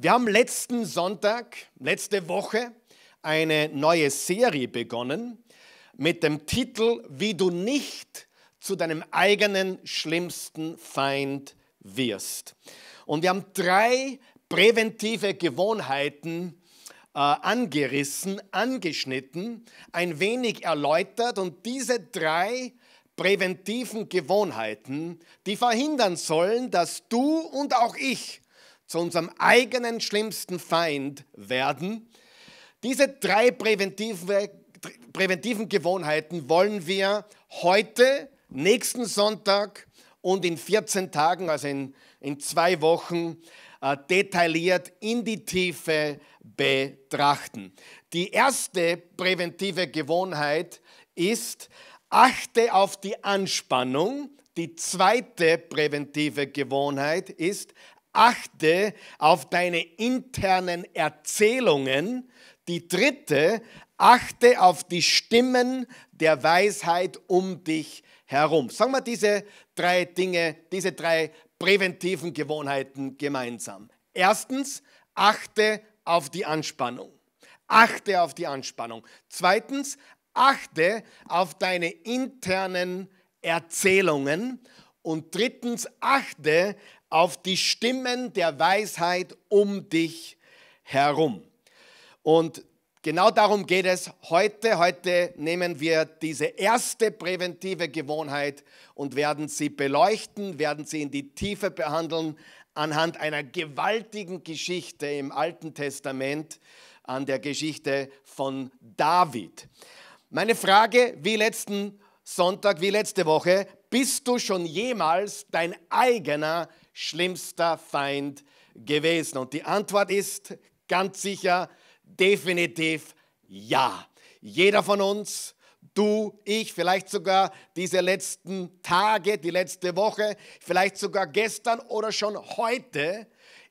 Wir haben letzten Sonntag, letzte Woche, eine neue Serie begonnen mit dem Titel Wie du nicht zu deinem eigenen schlimmsten Feind wirst. Und wir haben drei präventive Gewohnheiten äh, angerissen, angeschnitten, ein wenig erläutert und diese drei präventiven Gewohnheiten, die verhindern sollen, dass du und auch ich zu unserem eigenen schlimmsten Feind werden. Diese drei präventiven Gewohnheiten wollen wir heute, nächsten Sonntag und in 14 Tagen, also in, in zwei Wochen, äh, detailliert in die Tiefe betrachten. Die erste präventive Gewohnheit ist, achte auf die Anspannung. Die zweite präventive Gewohnheit ist, achte auf deine internen Erzählungen. Die dritte, achte auf die Stimmen der Weisheit um dich herum. Sagen wir diese drei Dinge, diese drei präventiven Gewohnheiten gemeinsam. Erstens, achte auf die Anspannung. Achte auf die Anspannung. Zweitens, achte auf deine internen Erzählungen. Und drittens, achte auf die Stimmen der Weisheit um dich herum. Und genau darum geht es heute. Heute nehmen wir diese erste präventive Gewohnheit und werden sie beleuchten, werden sie in die Tiefe behandeln anhand einer gewaltigen Geschichte im Alten Testament, an der Geschichte von David. Meine Frage, wie letzten Sonntag, wie letzte Woche, bist du schon jemals dein eigener schlimmster Feind gewesen? Und die Antwort ist ganz sicher, definitiv ja. Jeder von uns, du, ich, vielleicht sogar diese letzten Tage, die letzte Woche, vielleicht sogar gestern oder schon heute,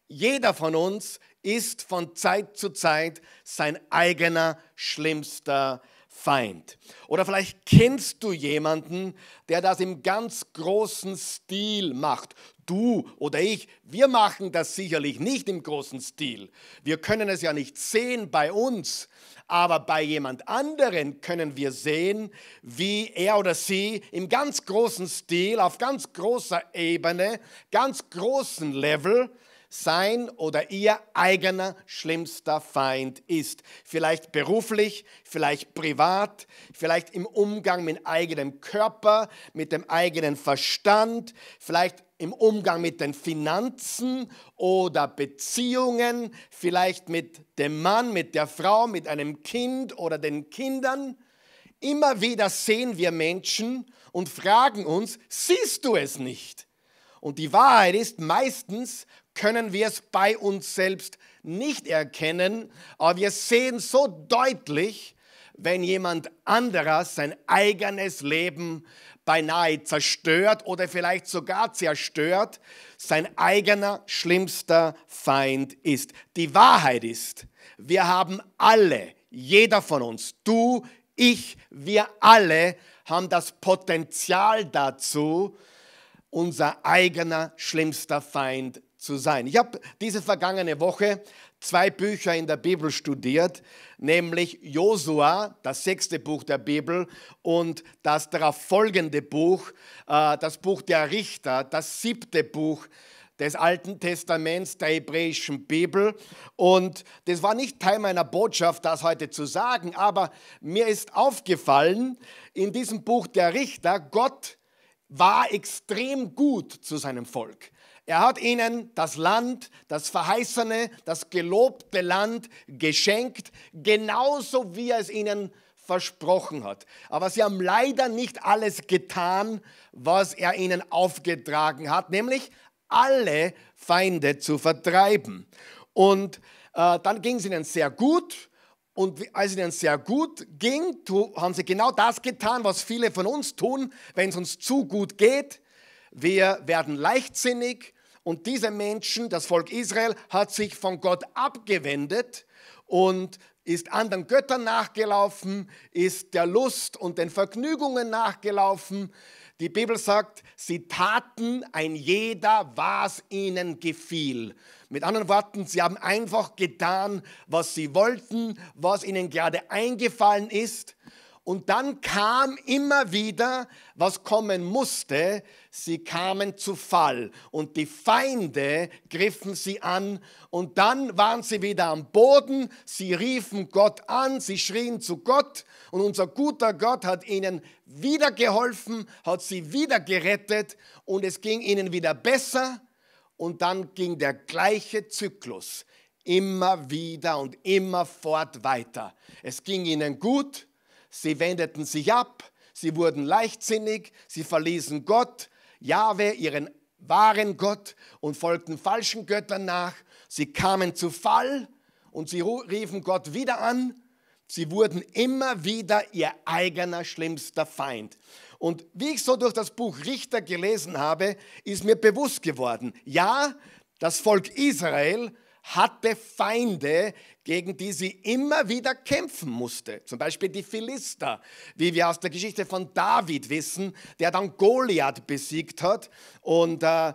jeder von uns ist von Zeit zu Zeit sein eigener schlimmster Feind. Feind. Oder vielleicht kennst du jemanden, der das im ganz großen Stil macht. Du oder ich, wir machen das sicherlich nicht im großen Stil. Wir können es ja nicht sehen bei uns, aber bei jemand anderen können wir sehen, wie er oder sie im ganz großen Stil, auf ganz großer Ebene, ganz großen Level sein oder ihr eigener schlimmster Feind ist. Vielleicht beruflich, vielleicht privat, vielleicht im Umgang mit eigenem Körper, mit dem eigenen Verstand, vielleicht im Umgang mit den Finanzen oder Beziehungen, vielleicht mit dem Mann, mit der Frau, mit einem Kind oder den Kindern. Immer wieder sehen wir Menschen und fragen uns, siehst du es nicht? Und die Wahrheit ist, meistens können wir es bei uns selbst nicht erkennen, aber wir sehen so deutlich, wenn jemand anderer sein eigenes Leben beinahe zerstört oder vielleicht sogar zerstört, sein eigener schlimmster Feind ist. Die Wahrheit ist, wir haben alle, jeder von uns, du, ich, wir alle haben das Potenzial dazu, unser eigener schlimmster Feind zu sein. Ich habe diese vergangene Woche zwei Bücher in der Bibel studiert, nämlich Josua, das sechste Buch der Bibel, und das darauf folgende Buch, äh, das Buch der Richter, das siebte Buch des Alten Testaments, der hebräischen Bibel. Und das war nicht Teil meiner Botschaft, das heute zu sagen, aber mir ist aufgefallen, in diesem Buch der Richter, Gott war extrem gut zu seinem Volk. Er hat ihnen das Land, das verheißene, das gelobte Land geschenkt, genauso wie er es ihnen versprochen hat. Aber sie haben leider nicht alles getan, was er ihnen aufgetragen hat, nämlich alle Feinde zu vertreiben. Und äh, dann ging es ihnen sehr gut. Und als es ihnen sehr gut ging, haben sie genau das getan, was viele von uns tun, wenn es uns zu gut geht. Wir werden leichtsinnig, und diese Menschen, das Volk Israel, hat sich von Gott abgewendet und ist anderen Göttern nachgelaufen, ist der Lust und den Vergnügungen nachgelaufen. Die Bibel sagt, sie taten ein jeder, was ihnen gefiel. Mit anderen Worten, sie haben einfach getan, was sie wollten, was ihnen gerade eingefallen ist. Und dann kam immer wieder, was kommen musste, sie kamen zu Fall und die Feinde griffen sie an und dann waren sie wieder am Boden, sie riefen Gott an, sie schrien zu Gott und unser guter Gott hat ihnen wieder geholfen, hat sie wieder gerettet und es ging ihnen wieder besser und dann ging der gleiche Zyklus immer wieder und immer fort weiter. Es ging ihnen gut Sie wendeten sich ab, sie wurden leichtsinnig, sie verließen Gott, Jahwe, ihren wahren Gott und folgten falschen Göttern nach. Sie kamen zu Fall und sie riefen Gott wieder an. Sie wurden immer wieder ihr eigener schlimmster Feind. Und wie ich so durch das Buch Richter gelesen habe, ist mir bewusst geworden, ja, das Volk Israel hatte Feinde, gegen die sie immer wieder kämpfen musste. Zum Beispiel die Philister, wie wir aus der Geschichte von David wissen, der dann Goliath besiegt hat. Und äh, äh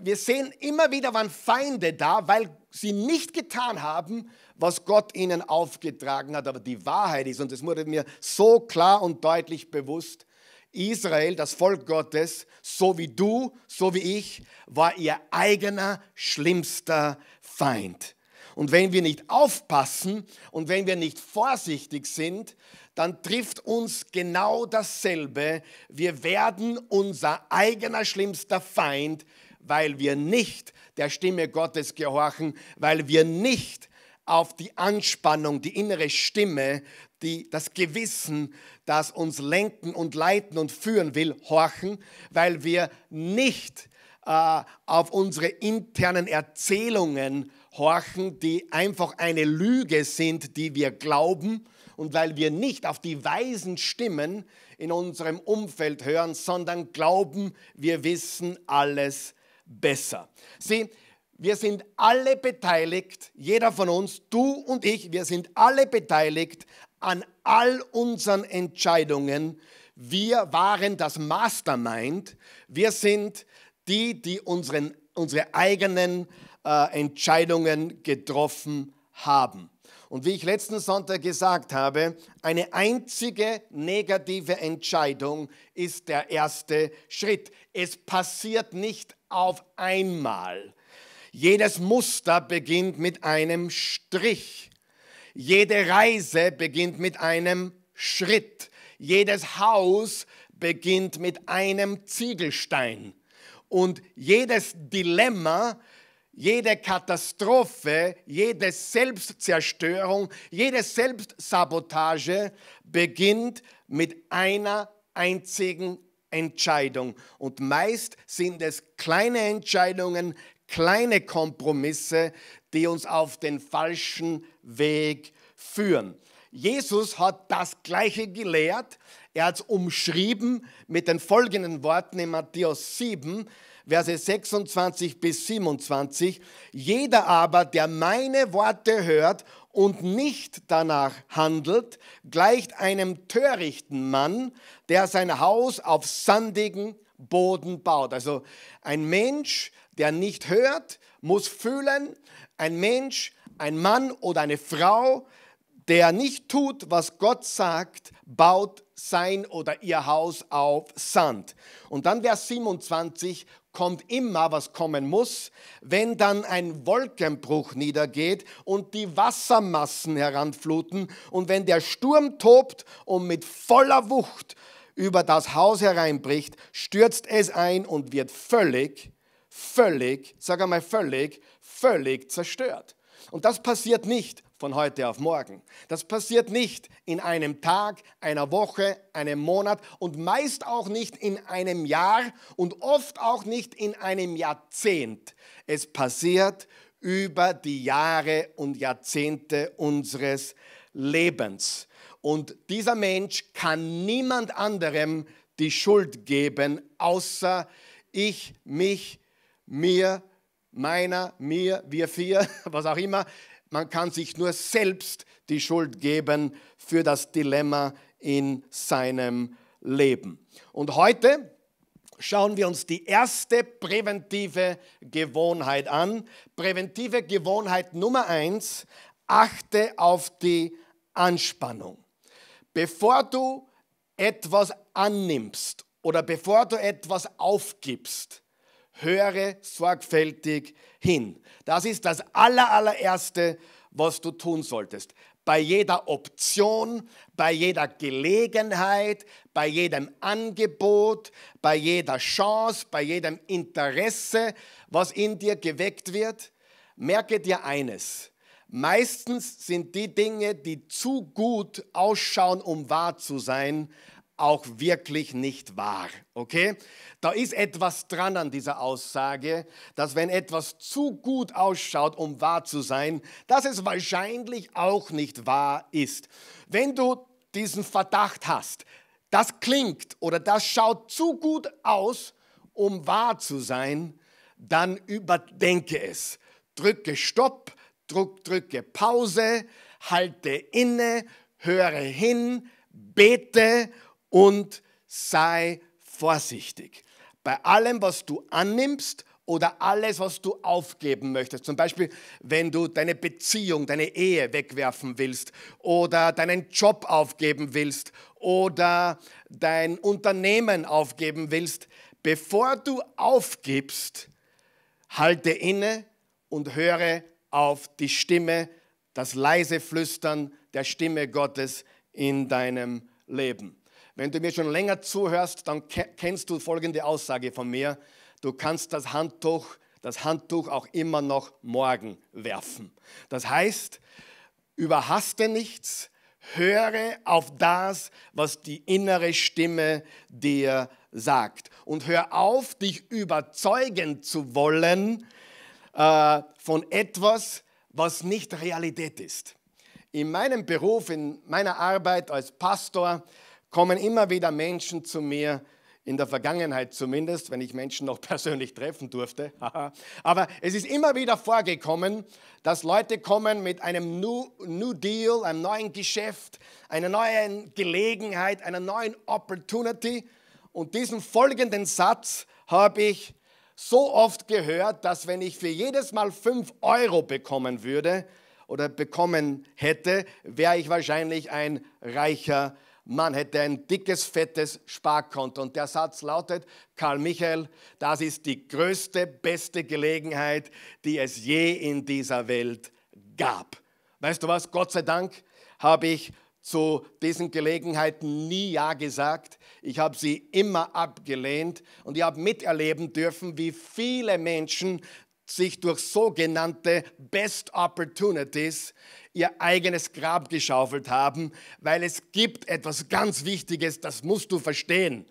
wir sehen immer wieder, waren Feinde da, weil sie nicht getan haben, was Gott ihnen aufgetragen hat. Aber die Wahrheit ist, und das wurde mir so klar und deutlich bewusst, Israel, das Volk Gottes, so wie du, so wie ich, war ihr eigener schlimmster Feind. Und wenn wir nicht aufpassen und wenn wir nicht vorsichtig sind, dann trifft uns genau dasselbe. Wir werden unser eigener schlimmster Feind, weil wir nicht der Stimme Gottes gehorchen, weil wir nicht auf die Anspannung, die innere Stimme, die, das Gewissen, das uns lenken und leiten und führen will, horchen, weil wir nicht äh, auf unsere internen Erzählungen horchen, die einfach eine Lüge sind, die wir glauben. Und weil wir nicht auf die weisen Stimmen in unserem Umfeld hören, sondern glauben, wir wissen alles besser. Sieh, wir sind alle beteiligt, jeder von uns, du und ich, wir sind alle beteiligt an all unseren Entscheidungen. Wir waren das Mastermind. Wir sind die, die unseren, unsere eigenen äh, Entscheidungen getroffen haben. Und wie ich letzten Sonntag gesagt habe, eine einzige negative Entscheidung ist der erste Schritt. Es passiert nicht auf einmal. Jedes Muster beginnt mit einem Strich. Jede Reise beginnt mit einem Schritt. Jedes Haus beginnt mit einem Ziegelstein. Und jedes Dilemma, jede Katastrophe, jede Selbstzerstörung, jede Selbstsabotage beginnt mit einer einzigen Entscheidung. Und meist sind es kleine Entscheidungen, kleine Kompromisse, die uns auf den falschen Weg führen. Jesus hat das Gleiche gelehrt. Er hat es umschrieben mit den folgenden Worten in Matthäus 7, Verse 26 bis 27. Jeder aber, der meine Worte hört und nicht danach handelt, gleicht einem törichten Mann, der sein Haus auf sandigen Boden baut. Also ein Mensch, der nicht hört, muss fühlen. Ein Mensch, ein Mann oder eine Frau, der nicht tut, was Gott sagt, baut sein oder ihr Haus auf Sand. Und dann Vers 27 kommt immer, was kommen muss, wenn dann ein Wolkenbruch niedergeht und die Wassermassen heranfluten und wenn der Sturm tobt und mit voller Wucht über das Haus hereinbricht, stürzt es ein und wird völlig, völlig, sag einmal völlig, völlig zerstört. Und das passiert nicht von heute auf morgen. Das passiert nicht in einem Tag, einer Woche, einem Monat und meist auch nicht in einem Jahr und oft auch nicht in einem Jahrzehnt. Es passiert über die Jahre und Jahrzehnte unseres Lebens. Und dieser Mensch kann niemand anderem die Schuld geben, außer ich, mich, mir, meiner, mir, wir vier, was auch immer, man kann sich nur selbst die Schuld geben für das Dilemma in seinem Leben. Und heute schauen wir uns die erste präventive Gewohnheit an. Präventive Gewohnheit Nummer eins, achte auf die Anspannung. Bevor du etwas annimmst oder bevor du etwas aufgibst, höre sorgfältig hin. Das ist das allerallererste, was du tun solltest. Bei jeder Option, bei jeder Gelegenheit, bei jedem Angebot, bei jeder Chance, bei jedem Interesse, was in dir geweckt wird, merke dir eines. Meistens sind die Dinge, die zu gut ausschauen, um wahr zu sein, auch wirklich nicht wahr. Okay? Da ist etwas dran an dieser Aussage, dass wenn etwas zu gut ausschaut, um wahr zu sein, dass es wahrscheinlich auch nicht wahr ist. Wenn du diesen Verdacht hast, das klingt oder das schaut zu gut aus, um wahr zu sein, dann überdenke es. Drücke Stopp, drück, drücke Pause, halte inne, höre hin, bete und sei vorsichtig. Bei allem, was du annimmst oder alles, was du aufgeben möchtest. Zum Beispiel, wenn du deine Beziehung, deine Ehe wegwerfen willst oder deinen Job aufgeben willst oder dein Unternehmen aufgeben willst. Bevor du aufgibst, halte inne und höre auf die Stimme, das leise Flüstern der Stimme Gottes in deinem Leben. Wenn du mir schon länger zuhörst, dann kennst du folgende Aussage von mir. Du kannst das Handtuch, das Handtuch auch immer noch morgen werfen. Das heißt, überhaste nichts, höre auf das, was die innere Stimme dir sagt. Und hör auf, dich überzeugen zu wollen äh, von etwas, was nicht Realität ist. In meinem Beruf, in meiner Arbeit als Pastor, kommen immer wieder Menschen zu mir, in der Vergangenheit zumindest, wenn ich Menschen noch persönlich treffen durfte. Aber es ist immer wieder vorgekommen, dass Leute kommen mit einem New, New Deal, einem neuen Geschäft, einer neuen Gelegenheit, einer neuen Opportunity. Und diesen folgenden Satz habe ich so oft gehört, dass wenn ich für jedes Mal 5 Euro bekommen würde oder bekommen hätte, wäre ich wahrscheinlich ein reicher Mensch. Man hätte ein dickes, fettes Sparkonto. Und der Satz lautet, Karl Michael, das ist die größte, beste Gelegenheit, die es je in dieser Welt gab. Weißt du was, Gott sei Dank habe ich zu diesen Gelegenheiten nie Ja gesagt. Ich habe sie immer abgelehnt und ich habe miterleben dürfen, wie viele Menschen sich durch sogenannte Best Opportunities ihr eigenes Grab geschaufelt haben, weil es gibt etwas ganz Wichtiges, das musst du verstehen.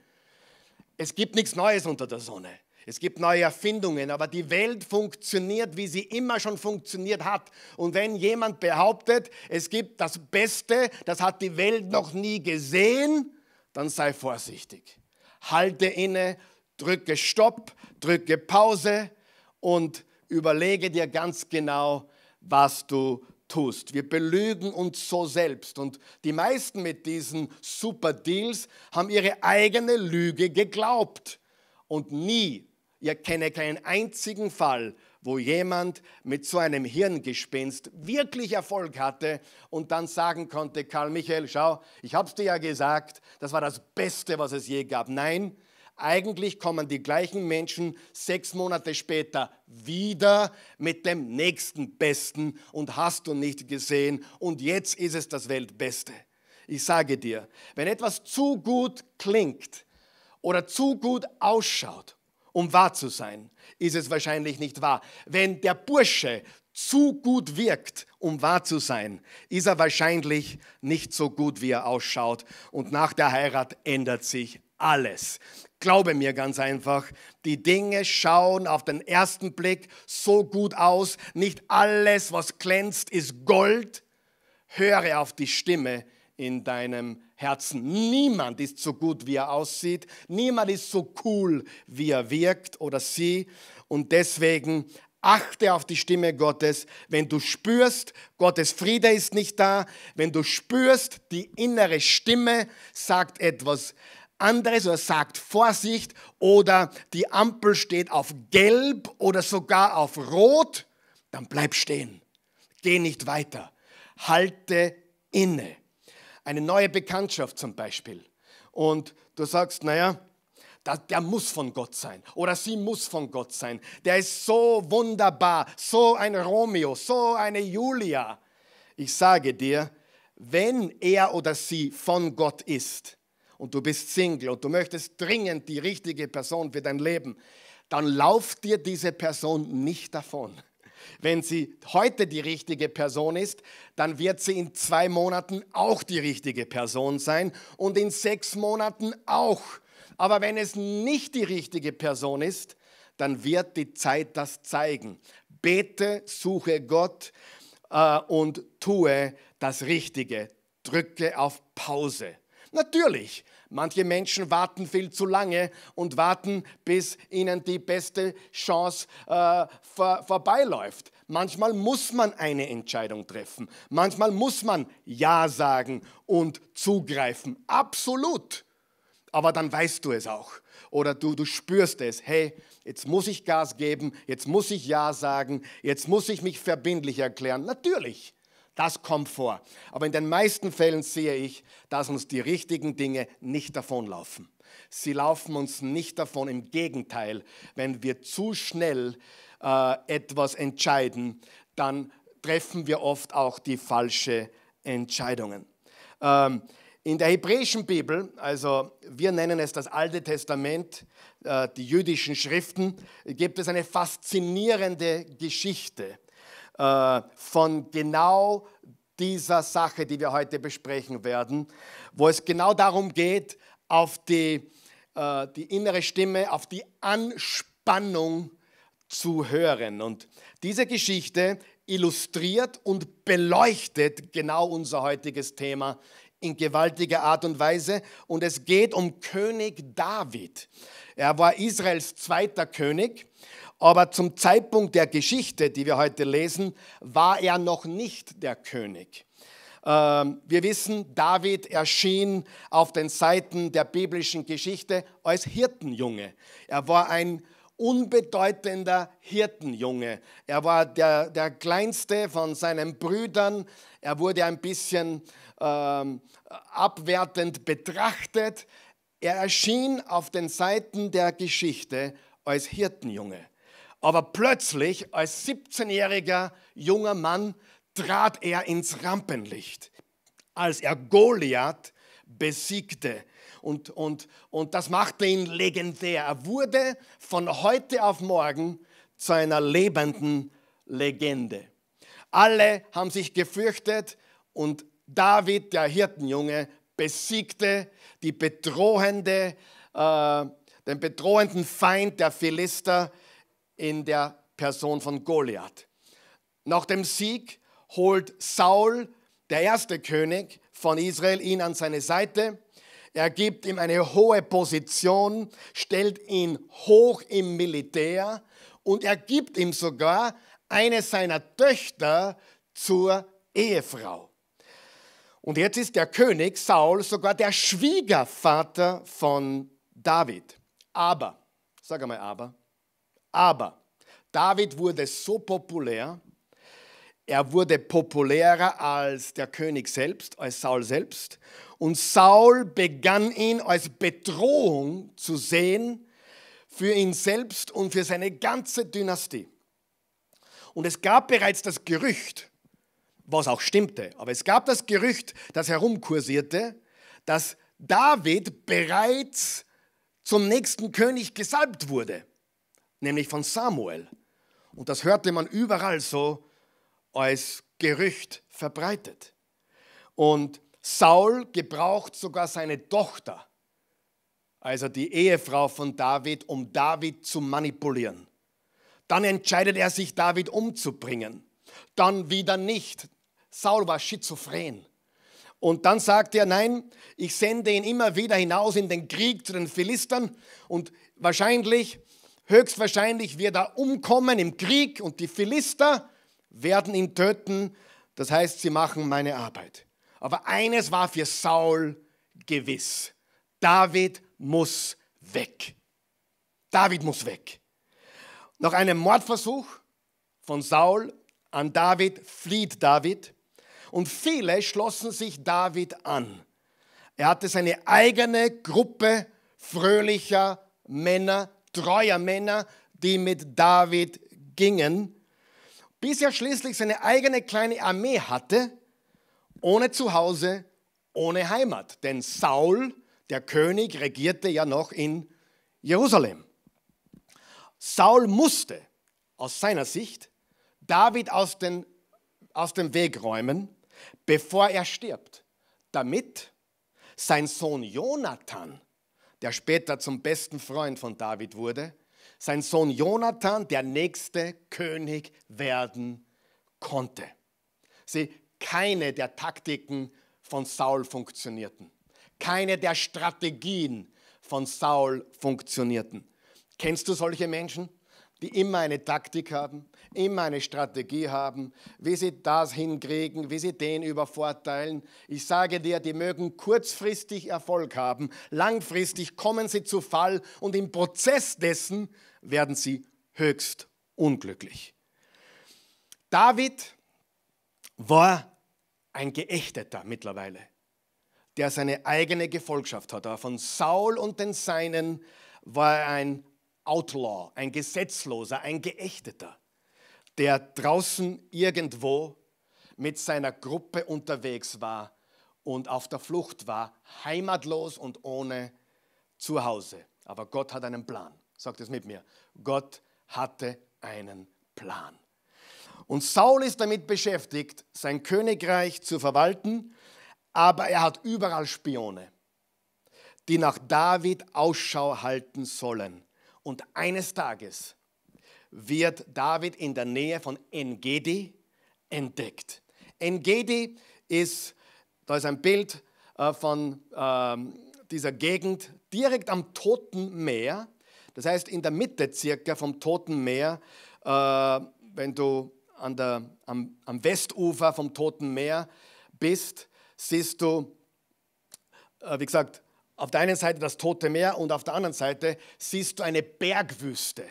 Es gibt nichts Neues unter der Sonne. Es gibt neue Erfindungen, aber die Welt funktioniert, wie sie immer schon funktioniert hat. Und wenn jemand behauptet, es gibt das Beste, das hat die Welt noch nie gesehen, dann sei vorsichtig. Halte inne, drücke Stopp, drücke Pause und Überlege dir ganz genau, was du tust. Wir belügen uns so selbst. Und die meisten mit diesen Super Deals haben ihre eigene Lüge geglaubt. Und nie, ihr kenne keinen einzigen Fall, wo jemand mit so einem Hirngespinst wirklich Erfolg hatte und dann sagen konnte, Karl Michael, schau, ich hab's dir ja gesagt, das war das Beste, was es je gab. Nein, eigentlich kommen die gleichen Menschen sechs Monate später wieder mit dem nächsten Besten und hast du nicht gesehen und jetzt ist es das Weltbeste. Ich sage dir, wenn etwas zu gut klingt oder zu gut ausschaut, um wahr zu sein, ist es wahrscheinlich nicht wahr. Wenn der Bursche zu gut wirkt, um wahr zu sein, ist er wahrscheinlich nicht so gut, wie er ausschaut. Und nach der Heirat ändert sich alles. Glaube mir ganz einfach, die Dinge schauen auf den ersten Blick so gut aus. Nicht alles, was glänzt, ist Gold. Höre auf die Stimme in deinem Herzen. Niemand ist so gut, wie er aussieht. Niemand ist so cool, wie er wirkt oder sie. Und deswegen achte auf die Stimme Gottes. Wenn du spürst, Gottes Friede ist nicht da, wenn du spürst, die innere Stimme sagt etwas anderes oder sagt Vorsicht oder die Ampel steht auf gelb oder sogar auf rot, dann bleib stehen. Geh nicht weiter. Halte inne. Eine neue Bekanntschaft zum Beispiel. Und du sagst, naja, der muss von Gott sein oder sie muss von Gott sein. Der ist so wunderbar, so ein Romeo, so eine Julia. Ich sage dir, wenn er oder sie von Gott ist, und du bist Single und du möchtest dringend die richtige Person für dein Leben, dann lauft dir diese Person nicht davon. Wenn sie heute die richtige Person ist, dann wird sie in zwei Monaten auch die richtige Person sein und in sechs Monaten auch. Aber wenn es nicht die richtige Person ist, dann wird die Zeit das zeigen. Bete, suche Gott äh, und tue das Richtige. Drücke auf Pause. Natürlich, manche Menschen warten viel zu lange und warten, bis ihnen die beste Chance äh, vor, vorbeiläuft. Manchmal muss man eine Entscheidung treffen. Manchmal muss man Ja sagen und zugreifen. Absolut. Aber dann weißt du es auch. Oder du, du spürst es. Hey, jetzt muss ich Gas geben. Jetzt muss ich Ja sagen. Jetzt muss ich mich verbindlich erklären. Natürlich. Das kommt vor. Aber in den meisten Fällen sehe ich, dass uns die richtigen Dinge nicht davonlaufen. Sie laufen uns nicht davon. Im Gegenteil, wenn wir zu schnell äh, etwas entscheiden, dann treffen wir oft auch die falschen Entscheidungen. Ähm, in der hebräischen Bibel, also wir nennen es das Alte Testament, äh, die jüdischen Schriften, gibt es eine faszinierende Geschichte. Äh, von genau dieser Sache, die wir heute besprechen werden, wo es genau darum geht, auf die, äh, die innere Stimme, auf die Anspannung zu hören. Und diese Geschichte illustriert und beleuchtet genau unser heutiges Thema in gewaltiger Art und Weise. Und es geht um König David. Er war Israels zweiter König aber zum Zeitpunkt der Geschichte, die wir heute lesen, war er noch nicht der König. Ähm, wir wissen, David erschien auf den Seiten der biblischen Geschichte als Hirtenjunge. Er war ein unbedeutender Hirtenjunge. Er war der, der kleinste von seinen Brüdern. Er wurde ein bisschen ähm, abwertend betrachtet. Er erschien auf den Seiten der Geschichte als Hirtenjunge. Aber plötzlich, als 17-jähriger junger Mann, trat er ins Rampenlicht, als er Goliath besiegte. Und, und, und das machte ihn legendär. Er wurde von heute auf morgen zu einer lebenden Legende. Alle haben sich gefürchtet und David, der Hirtenjunge, besiegte die bedrohende, äh, den bedrohenden Feind der Philister, in der Person von Goliath. Nach dem Sieg holt Saul, der erste König von Israel, ihn an seine Seite. Er gibt ihm eine hohe Position, stellt ihn hoch im Militär und er gibt ihm sogar eine seiner Töchter zur Ehefrau. Und jetzt ist der König Saul sogar der Schwiegervater von David. Aber, sag einmal aber, aber David wurde so populär, er wurde populärer als der König selbst, als Saul selbst. Und Saul begann ihn als Bedrohung zu sehen für ihn selbst und für seine ganze Dynastie. Und es gab bereits das Gerücht, was auch stimmte, aber es gab das Gerücht, das herumkursierte, dass David bereits zum nächsten König gesalbt wurde nämlich von Samuel. Und das hörte man überall so als Gerücht verbreitet. Und Saul gebraucht sogar seine Tochter, also die Ehefrau von David, um David zu manipulieren. Dann entscheidet er sich, David umzubringen. Dann wieder nicht. Saul war schizophren. Und dann sagt er, nein, ich sende ihn immer wieder hinaus in den Krieg zu den Philistern. Und wahrscheinlich Höchstwahrscheinlich wird er umkommen im Krieg und die Philister werden ihn töten. Das heißt, sie machen meine Arbeit. Aber eines war für Saul gewiss. David muss weg. David muss weg. Nach einem Mordversuch von Saul an David flieht David und viele schlossen sich David an. Er hatte seine eigene Gruppe fröhlicher Männer, treuer Männer, die mit David gingen, bis er schließlich seine eigene kleine Armee hatte, ohne Zuhause, ohne Heimat. Denn Saul, der König, regierte ja noch in Jerusalem. Saul musste aus seiner Sicht David aus, den, aus dem Weg räumen, bevor er stirbt, damit sein Sohn Jonathan der später zum besten Freund von David wurde, sein Sohn Jonathan der nächste König werden konnte. Sieh, keine der Taktiken von Saul funktionierten. Keine der Strategien von Saul funktionierten. Kennst du solche Menschen? die immer eine Taktik haben, immer eine Strategie haben, wie sie das hinkriegen, wie sie den übervorteilen. Ich sage dir, die mögen kurzfristig Erfolg haben, langfristig kommen sie zu Fall und im Prozess dessen werden sie höchst unglücklich. David war ein Geächteter mittlerweile, der seine eigene Gefolgschaft hat. Aber von Saul und den Seinen war er ein Outlaw, ein Gesetzloser, ein Geächteter, der draußen irgendwo mit seiner Gruppe unterwegs war und auf der Flucht war, heimatlos und ohne Zuhause. Aber Gott hat einen Plan. Sagt es mit mir. Gott hatte einen Plan. Und Saul ist damit beschäftigt, sein Königreich zu verwalten, aber er hat überall Spione, die nach David Ausschau halten sollen. Und eines Tages wird David in der Nähe von Engedi entdeckt. Engedi ist, da ist ein Bild äh, von ähm, dieser Gegend direkt am Toten Meer. Das heißt, in der Mitte circa vom Toten Meer, äh, wenn du an der, am, am Westufer vom Toten Meer bist, siehst du, äh, wie gesagt, auf der einen Seite das Tote Meer und auf der anderen Seite siehst du eine Bergwüste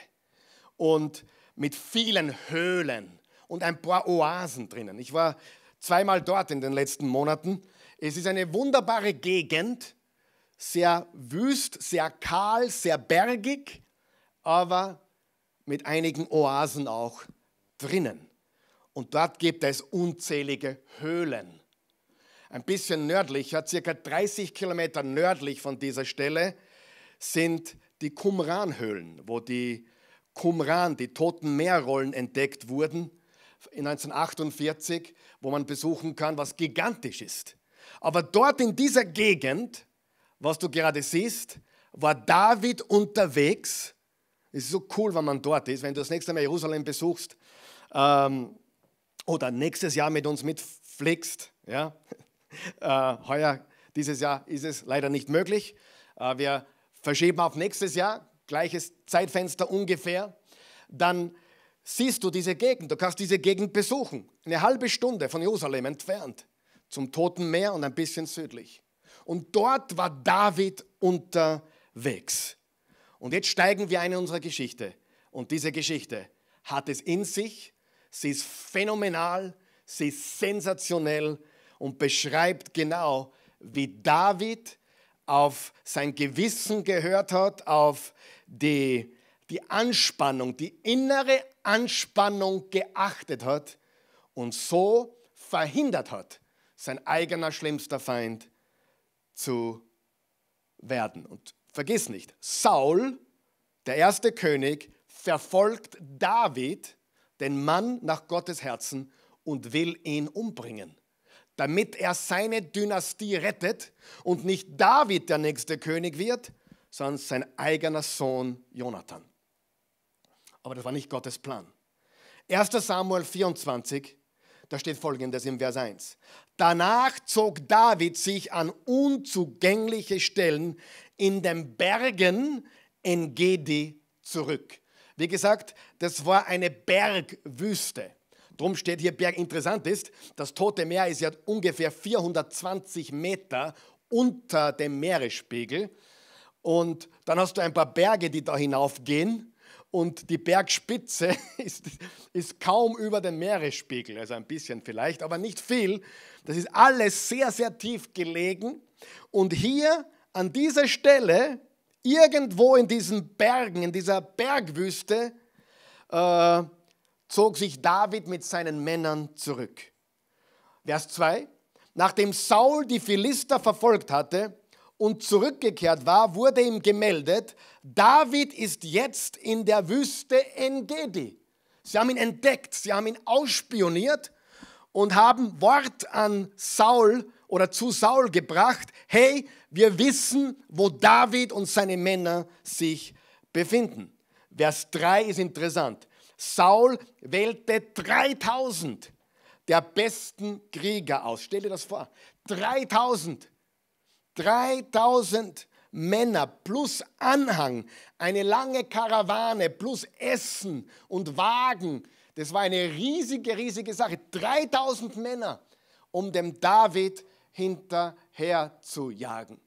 und mit vielen Höhlen und ein paar Oasen drinnen. Ich war zweimal dort in den letzten Monaten. Es ist eine wunderbare Gegend, sehr wüst, sehr kahl, sehr bergig, aber mit einigen Oasen auch drinnen. Und dort gibt es unzählige Höhlen ein bisschen nördlicher, circa 30 Kilometer nördlich von dieser Stelle, sind die Qumran-Höhlen, wo die Qumran, die toten Meerrollen, entdeckt wurden in 1948, wo man besuchen kann, was gigantisch ist. Aber dort in dieser Gegend, was du gerade siehst, war David unterwegs. Es ist so cool, wenn man dort ist, wenn du das nächste Mal Jerusalem besuchst ähm, oder nächstes Jahr mit uns mitfliegst. Ja? Äh, heuer, dieses Jahr ist es leider nicht möglich. Äh, wir verschieben auf nächstes Jahr, gleiches Zeitfenster ungefähr. Dann siehst du diese Gegend, du kannst diese Gegend besuchen. Eine halbe Stunde von Jerusalem entfernt, zum Toten Meer und ein bisschen südlich. Und dort war David unterwegs. Und jetzt steigen wir ein in unsere Geschichte. Und diese Geschichte hat es in sich. Sie ist phänomenal, sie ist sensationell, und beschreibt genau, wie David auf sein Gewissen gehört hat, auf die, die Anspannung, die innere Anspannung geachtet hat und so verhindert hat, sein eigener schlimmster Feind zu werden. Und vergiss nicht, Saul, der erste König, verfolgt David, den Mann nach Gottes Herzen, und will ihn umbringen damit er seine Dynastie rettet und nicht David der nächste König wird, sondern sein eigener Sohn Jonathan. Aber das war nicht Gottes Plan. 1 Samuel 24, da steht folgendes im Vers 1. Danach zog David sich an unzugängliche Stellen in den Bergen in Gedi zurück. Wie gesagt, das war eine Bergwüste. Drum steht hier Berg. Interessant ist, das Tote Meer ist ja ungefähr 420 Meter unter dem Meeresspiegel. Und dann hast du ein paar Berge, die da hinaufgehen. Und die Bergspitze ist, ist kaum über dem Meeresspiegel, also ein bisschen vielleicht, aber nicht viel. Das ist alles sehr, sehr tief gelegen. Und hier an dieser Stelle, irgendwo in diesen Bergen, in dieser Bergwüste, äh, zog sich David mit seinen Männern zurück. Vers 2. Nachdem Saul die Philister verfolgt hatte und zurückgekehrt war, wurde ihm gemeldet, David ist jetzt in der Wüste Engedi. Sie haben ihn entdeckt, sie haben ihn ausspioniert und haben Wort an Saul oder zu Saul gebracht, hey, wir wissen, wo David und seine Männer sich befinden. Vers 3 ist interessant. Saul wählte 3000 der besten Krieger aus. Stell dir das vor. 3000. 3000 Männer plus Anhang, eine lange Karawane plus Essen und Wagen. Das war eine riesige, riesige Sache. 3000 Männer, um dem David hinterher zu jagen.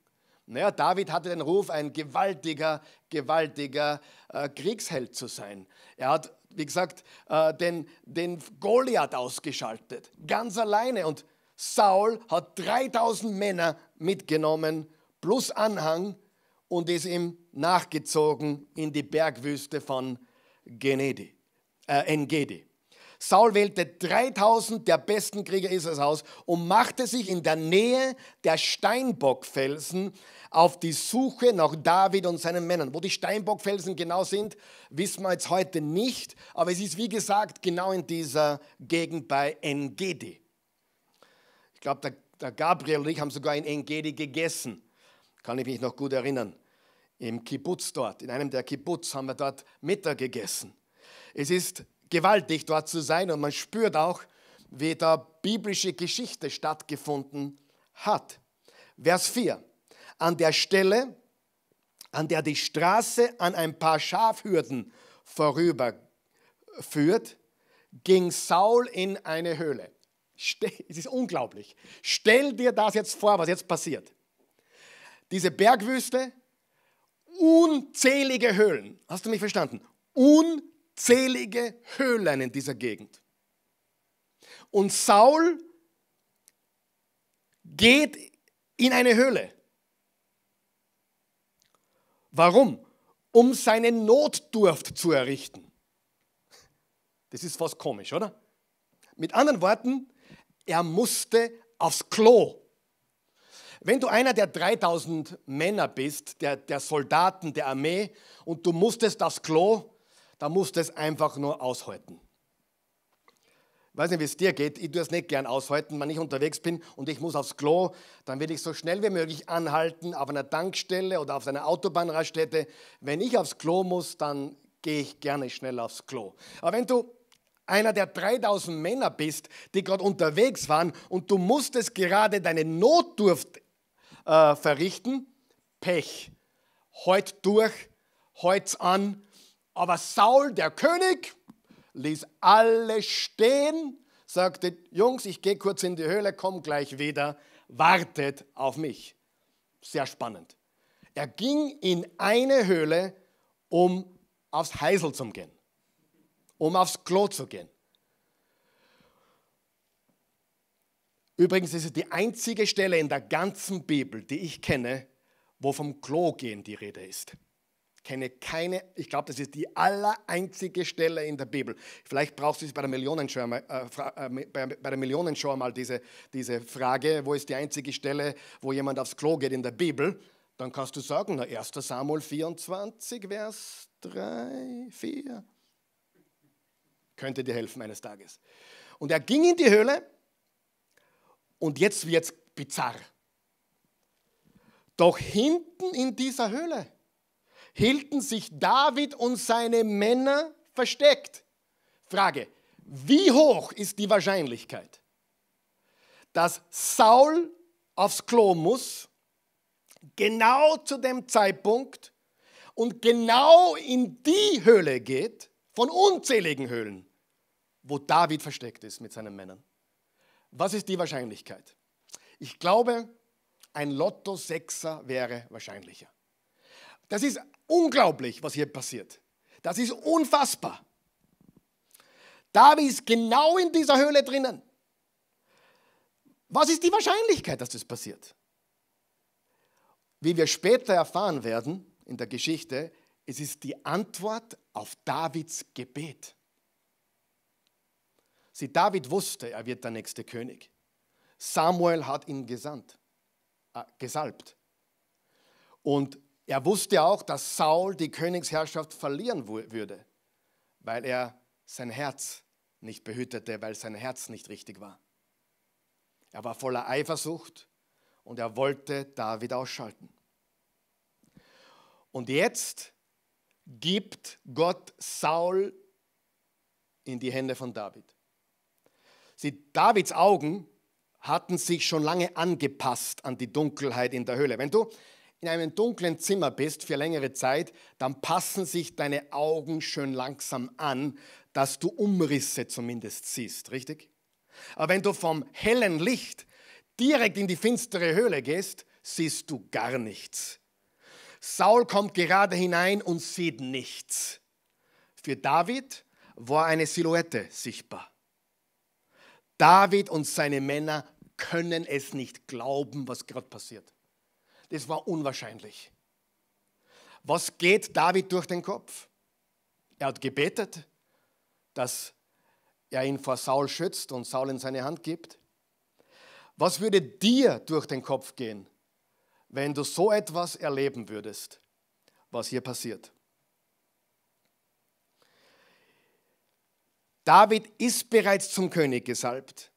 Naja, David hatte den Ruf, ein gewaltiger, gewaltiger äh, Kriegsheld zu sein. Er hat, wie gesagt, äh, den, den Goliath ausgeschaltet, ganz alleine. Und Saul hat 3000 Männer mitgenommen, plus Anhang, und ist ihm nachgezogen in die Bergwüste von Genedi, äh, Engedi. Saul wählte 3000 der besten Krieger Israels aus und machte sich in der Nähe der Steinbockfelsen auf die Suche nach David und seinen Männern. Wo die Steinbockfelsen genau sind, wissen wir jetzt heute nicht, aber es ist wie gesagt genau in dieser Gegend bei Engedi. Ich glaube, der, der Gabriel und ich haben sogar in Engedi gegessen. Kann ich mich noch gut erinnern. Im Kibbutz dort, in einem der Kibbutz haben wir dort Mittag gegessen. Es ist gewaltig, dort zu sein. Und man spürt auch, wie da biblische Geschichte stattgefunden hat. Vers 4. An der Stelle, an der die Straße an ein paar Schafhürden vorüberführt, ging Saul in eine Höhle. Es ist unglaublich. Stell dir das jetzt vor, was jetzt passiert. Diese Bergwüste, unzählige Höhlen. Hast du mich verstanden? Unzählige unzählige Höhlen in dieser Gegend. Und Saul geht in eine Höhle. Warum? Um seine Notdurft zu errichten. Das ist fast komisch, oder? Mit anderen Worten, er musste aufs Klo. Wenn du einer der 3000 Männer bist, der, der Soldaten der Armee, und du musstest aufs Klo, da musst du es einfach nur aushalten. Ich weiß nicht, wie es dir geht. Ich tue es nicht gern aushalten, wenn ich unterwegs bin und ich muss aufs Klo. Dann will ich so schnell wie möglich anhalten auf einer Tankstelle oder auf einer Autobahnraststätte. Wenn ich aufs Klo muss, dann gehe ich gerne schnell aufs Klo. Aber wenn du einer der 3000 Männer bist, die gerade unterwegs waren und du musstest gerade deine Notdurft äh, verrichten, Pech. Heut halt durch, heut's an, aber Saul, der König, ließ alle stehen, sagte, Jungs, ich gehe kurz in die Höhle, komm gleich wieder, wartet auf mich. Sehr spannend. Er ging in eine Höhle, um aufs Heisel zu gehen, um aufs Klo zu gehen. Übrigens ist es die einzige Stelle in der ganzen Bibel, die ich kenne, wo vom Klo gehen die Rede ist. Kenne keine, ich glaube, das ist die aller einzige Stelle in der Bibel. Vielleicht brauchst du es bei der Millionenshow, mal, äh, äh bei, bei der Millionenshow mal diese, diese Frage, wo ist die einzige Stelle, wo jemand aufs Klo geht in der Bibel? Dann kannst du sagen, na, 1. Samuel 24, Vers 3, 4. Könnte dir helfen eines Tages. Und er ging in die Höhle und jetzt wird es bizarr. Doch hinten in dieser Höhle hielten sich David und seine Männer versteckt. Frage, wie hoch ist die Wahrscheinlichkeit, dass Saul aufs Klo muss, genau zu dem Zeitpunkt und genau in die Höhle geht, von unzähligen Höhlen, wo David versteckt ist mit seinen Männern? Was ist die Wahrscheinlichkeit? Ich glaube, ein Lotto-Sechser wäre wahrscheinlicher. Das ist unglaublich, was hier passiert. Das ist unfassbar. David ist genau in dieser Höhle drinnen. Was ist die Wahrscheinlichkeit, dass das passiert? Wie wir später erfahren werden in der Geschichte, es ist die Antwort auf Davids Gebet. Sie, David wusste, er wird der nächste König. Samuel hat ihn gesandt, äh, gesalbt. Und er wusste auch, dass Saul die Königsherrschaft verlieren würde, weil er sein Herz nicht behütete, weil sein Herz nicht richtig war. Er war voller Eifersucht und er wollte David ausschalten. Und jetzt gibt Gott Saul in die Hände von David. Sie, Davids Augen hatten sich schon lange angepasst an die Dunkelheit in der Höhle. Wenn du in einem dunklen Zimmer bist für längere Zeit, dann passen sich deine Augen schön langsam an, dass du Umrisse zumindest siehst, richtig? Aber wenn du vom hellen Licht direkt in die finstere Höhle gehst, siehst du gar nichts. Saul kommt gerade hinein und sieht nichts. Für David war eine Silhouette sichtbar. David und seine Männer können es nicht glauben, was gerade passiert das war unwahrscheinlich. Was geht David durch den Kopf? Er hat gebetet, dass er ihn vor Saul schützt und Saul in seine Hand gibt. Was würde dir durch den Kopf gehen, wenn du so etwas erleben würdest, was hier passiert? David ist bereits zum König gesalbt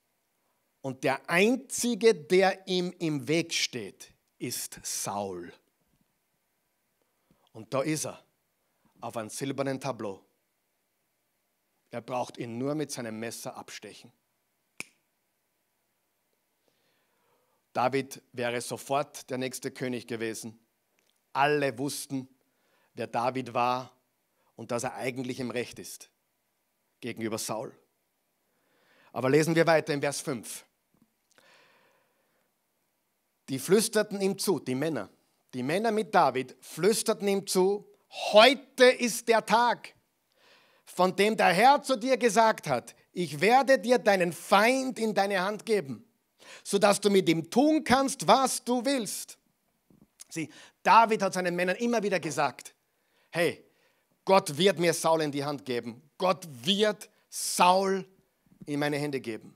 und der Einzige, der ihm im Weg steht, ist Saul. Und da ist er, auf einem silbernen Tableau. Er braucht ihn nur mit seinem Messer abstechen. David wäre sofort der nächste König gewesen. Alle wussten, wer David war und dass er eigentlich im Recht ist gegenüber Saul. Aber lesen wir weiter in Vers 5 die flüsterten ihm zu, die Männer. Die Männer mit David flüsterten ihm zu, heute ist der Tag, von dem der Herr zu dir gesagt hat, ich werde dir deinen Feind in deine Hand geben, sodass du mit ihm tun kannst, was du willst. Sieh, David hat seinen Männern immer wieder gesagt, hey, Gott wird mir Saul in die Hand geben. Gott wird Saul in meine Hände geben.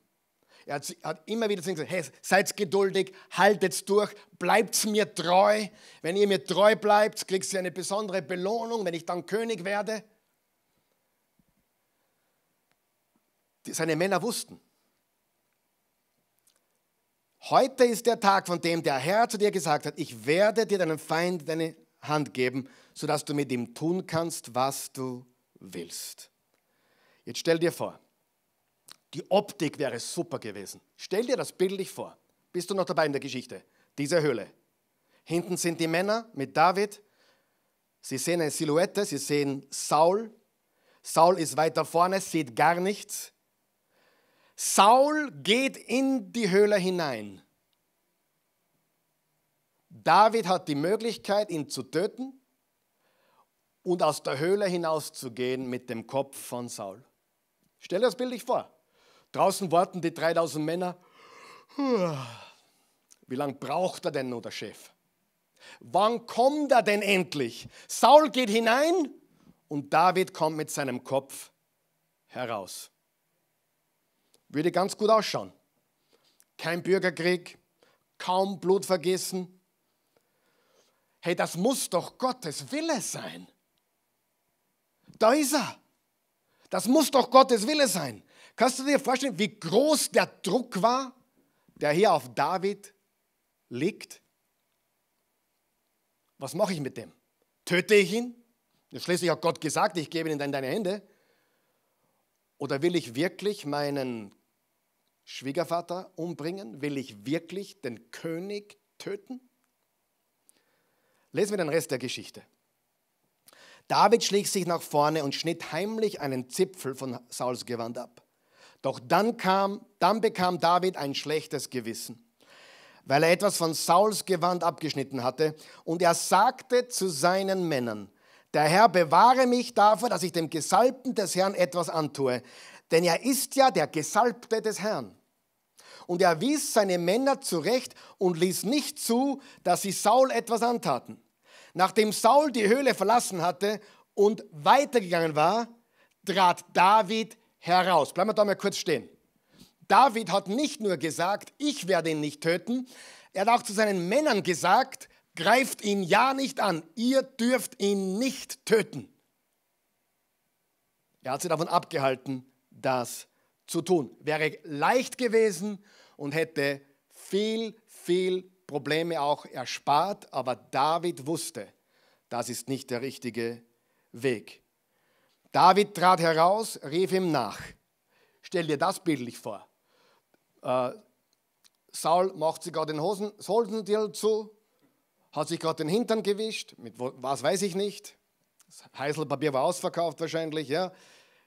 Er hat, hat immer wieder zu ihnen gesagt, hey, seid geduldig, haltet durch, bleibt mir treu. Wenn ihr mir treu bleibt, kriegt ihr eine besondere Belohnung, wenn ich dann König werde. Seine Männer wussten. Heute ist der Tag, von dem der Herr zu dir gesagt hat, ich werde dir deinem Feind deine Hand geben, sodass du mit ihm tun kannst, was du willst. Jetzt stell dir vor, die Optik wäre super gewesen. Stell dir das bildlich vor. Bist du noch dabei in der Geschichte? Diese Höhle. Hinten sind die Männer mit David. Sie sehen eine Silhouette, sie sehen Saul. Saul ist weiter vorne, sieht gar nichts. Saul geht in die Höhle hinein. David hat die Möglichkeit, ihn zu töten und aus der Höhle hinauszugehen mit dem Kopf von Saul. Stell dir das bildlich vor. Draußen warten die 3000 Männer. Wie lange braucht er denn noch, der Chef? Wann kommt er denn endlich? Saul geht hinein und David kommt mit seinem Kopf heraus. Würde ganz gut ausschauen. Kein Bürgerkrieg, kaum Blut vergessen. Hey, das muss doch Gottes Wille sein. Da ist er. Das muss doch Gottes Wille sein. Kannst du dir vorstellen, wie groß der Druck war, der hier auf David liegt? Was mache ich mit dem? Töte ich ihn? Schließlich hat Gott gesagt, ich gebe ihn in deine Hände. Oder will ich wirklich meinen Schwiegervater umbringen? Will ich wirklich den König töten? Lesen wir den Rest der Geschichte. David schlich sich nach vorne und schnitt heimlich einen Zipfel von Sauls Gewand ab. Doch dann, kam, dann bekam David ein schlechtes Gewissen, weil er etwas von Sauls Gewand abgeschnitten hatte. Und er sagte zu seinen Männern, der Herr bewahre mich davor, dass ich dem Gesalbten des Herrn etwas antue, denn er ist ja der Gesalbte des Herrn. Und er wies seine Männer zurecht und ließ nicht zu, dass sie Saul etwas antaten. Nachdem Saul die Höhle verlassen hatte und weitergegangen war, trat David heraus. Bleiben wir da mal kurz stehen. David hat nicht nur gesagt, ich werde ihn nicht töten, er hat auch zu seinen Männern gesagt, greift ihn ja nicht an, ihr dürft ihn nicht töten. Er hat sie davon abgehalten, das zu tun. Wäre leicht gewesen und hätte viel, viel Probleme auch erspart, aber David wusste, das ist nicht der richtige Weg. David trat heraus, rief ihm nach. Stell dir das bildlich vor. Äh, Saul macht sich gerade den Hosen, Hosentil zu, hat sich gerade den Hintern gewischt, mit was weiß ich nicht. Das Heißelpapier war ausverkauft wahrscheinlich, ja.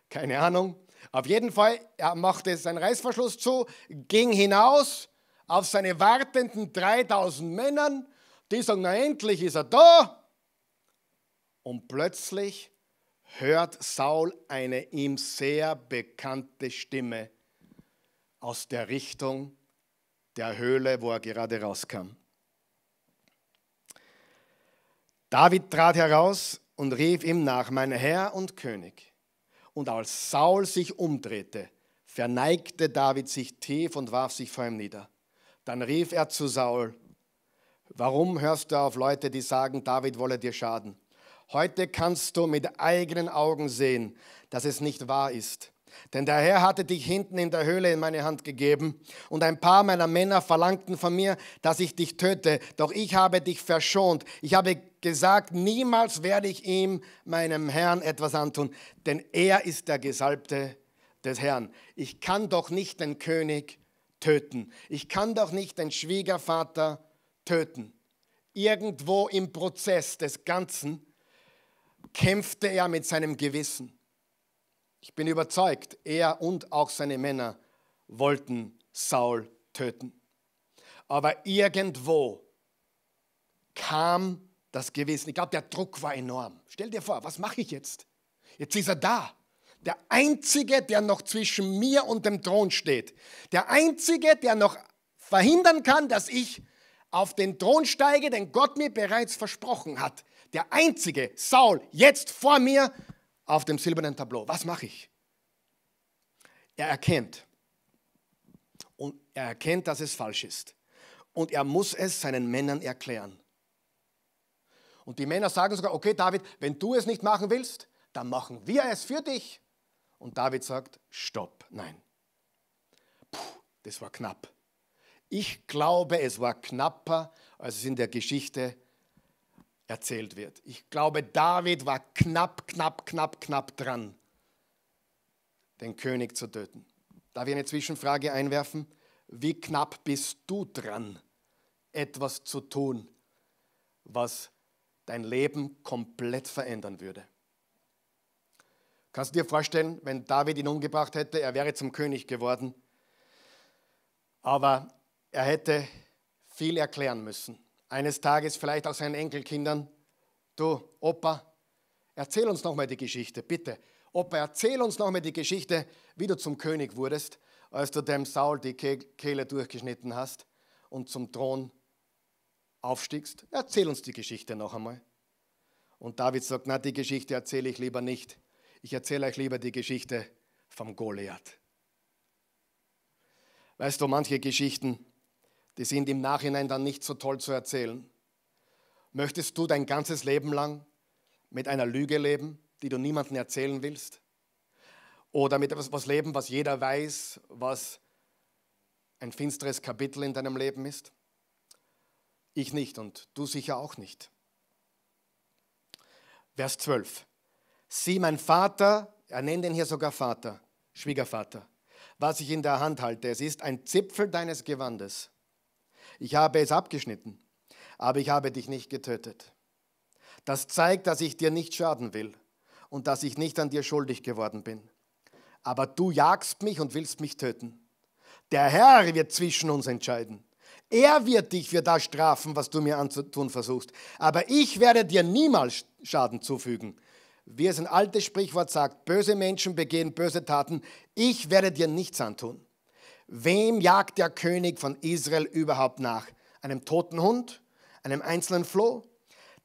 Keine Ahnung. Auf jeden Fall, er machte seinen Reißverschluss zu, ging hinaus auf seine wartenden 3000 Männern. Die sagen, na endlich ist er da. Und plötzlich hört Saul eine ihm sehr bekannte Stimme aus der Richtung der Höhle, wo er gerade rauskam. David trat heraus und rief ihm nach, mein Herr und König. Und als Saul sich umdrehte, verneigte David sich tief und warf sich vor ihm nieder. Dann rief er zu Saul, warum hörst du auf Leute, die sagen, David wolle dir schaden? Heute kannst du mit eigenen Augen sehen, dass es nicht wahr ist. Denn der Herr hatte dich hinten in der Höhle in meine Hand gegeben, und ein paar meiner Männer verlangten von mir, dass ich dich töte, doch ich habe dich verschont. Ich habe gesagt, niemals werde ich ihm, meinem Herrn, etwas antun, denn er ist der Gesalbte des Herrn. Ich kann doch nicht den König töten. Ich kann doch nicht den Schwiegervater töten. Irgendwo im Prozess des Ganzen kämpfte er mit seinem Gewissen. Ich bin überzeugt, er und auch seine Männer wollten Saul töten. Aber irgendwo kam das Gewissen. Ich glaube, der Druck war enorm. Stell dir vor, was mache ich jetzt? Jetzt ist er da. Der Einzige, der noch zwischen mir und dem Thron steht. Der Einzige, der noch verhindern kann, dass ich auf den Thron steige, den Gott mir bereits versprochen hat der einzige Saul jetzt vor mir auf dem silbernen Tableau. Was mache ich? Er erkennt. Und er erkennt, dass es falsch ist. Und er muss es seinen Männern erklären. Und die Männer sagen sogar, okay David, wenn du es nicht machen willst, dann machen wir es für dich. Und David sagt, stopp, nein. Puh, das war knapp. Ich glaube, es war knapper, als es in der Geschichte war erzählt wird. Ich glaube, David war knapp, knapp, knapp, knapp dran, den König zu töten. Darf ich eine Zwischenfrage einwerfen? Wie knapp bist du dran, etwas zu tun, was dein Leben komplett verändern würde? Kannst du dir vorstellen, wenn David ihn umgebracht hätte, er wäre zum König geworden, aber er hätte viel erklären müssen eines Tages vielleicht auch seinen Enkelkindern, du Opa, erzähl uns nochmal die Geschichte, bitte. Opa, erzähl uns nochmal die Geschichte, wie du zum König wurdest, als du dem Saul die Kehle durchgeschnitten hast und zum Thron aufstiegst. Erzähl uns die Geschichte noch einmal. Und David sagt, na, die Geschichte erzähle ich lieber nicht. Ich erzähle euch lieber die Geschichte vom Goliath. Weißt du, manche Geschichten die sind im Nachhinein dann nicht so toll zu erzählen. Möchtest du dein ganzes Leben lang mit einer Lüge leben, die du niemandem erzählen willst? Oder mit etwas leben, was jeder weiß, was ein finsteres Kapitel in deinem Leben ist? Ich nicht und du sicher auch nicht. Vers 12. Sieh, mein Vater, er nennt ihn hier sogar Vater, Schwiegervater, was ich in der Hand halte. Es ist ein Zipfel deines Gewandes. Ich habe es abgeschnitten, aber ich habe dich nicht getötet. Das zeigt, dass ich dir nicht schaden will und dass ich nicht an dir schuldig geworden bin. Aber du jagst mich und willst mich töten. Der Herr wird zwischen uns entscheiden. Er wird dich für das strafen, was du mir anzutun versuchst. Aber ich werde dir niemals Schaden zufügen. Wie es ein altes Sprichwort sagt, böse Menschen begehen böse Taten. Ich werde dir nichts antun. Wem jagt der König von Israel überhaupt nach? Einem toten Hund? Einem einzelnen Floh?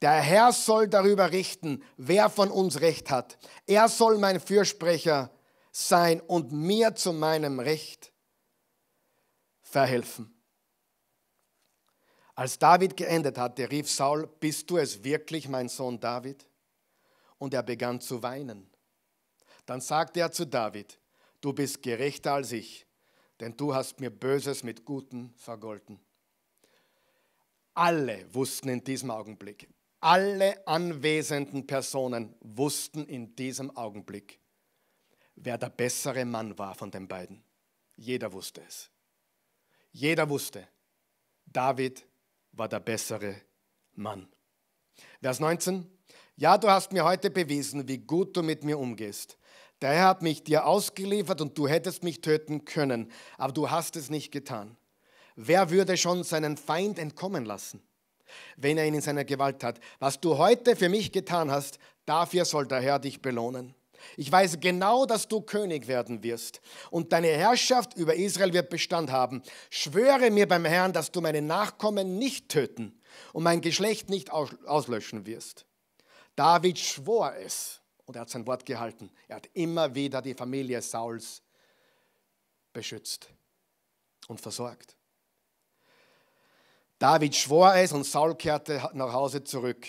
Der Herr soll darüber richten, wer von uns Recht hat. Er soll mein Fürsprecher sein und mir zu meinem Recht verhelfen. Als David geendet hatte, rief Saul, bist du es wirklich, mein Sohn David? Und er begann zu weinen. Dann sagte er zu David, du bist gerechter als ich denn du hast mir Böses mit Guten vergolten. Alle wussten in diesem Augenblick, alle anwesenden Personen wussten in diesem Augenblick, wer der bessere Mann war von den beiden. Jeder wusste es. Jeder wusste, David war der bessere Mann. Vers 19. Ja, du hast mir heute bewiesen, wie gut du mit mir umgehst. Der Herr hat mich dir ausgeliefert und du hättest mich töten können, aber du hast es nicht getan. Wer würde schon seinen Feind entkommen lassen, wenn er ihn in seiner Gewalt hat? Was du heute für mich getan hast, dafür soll der Herr dich belohnen. Ich weiß genau, dass du König werden wirst und deine Herrschaft über Israel wird Bestand haben. Schwöre mir beim Herrn, dass du meine Nachkommen nicht töten und mein Geschlecht nicht auslöschen wirst. David schwor es und er hat sein Wort gehalten. Er hat immer wieder die Familie Sauls beschützt und versorgt. David schwor es und Saul kehrte nach Hause zurück.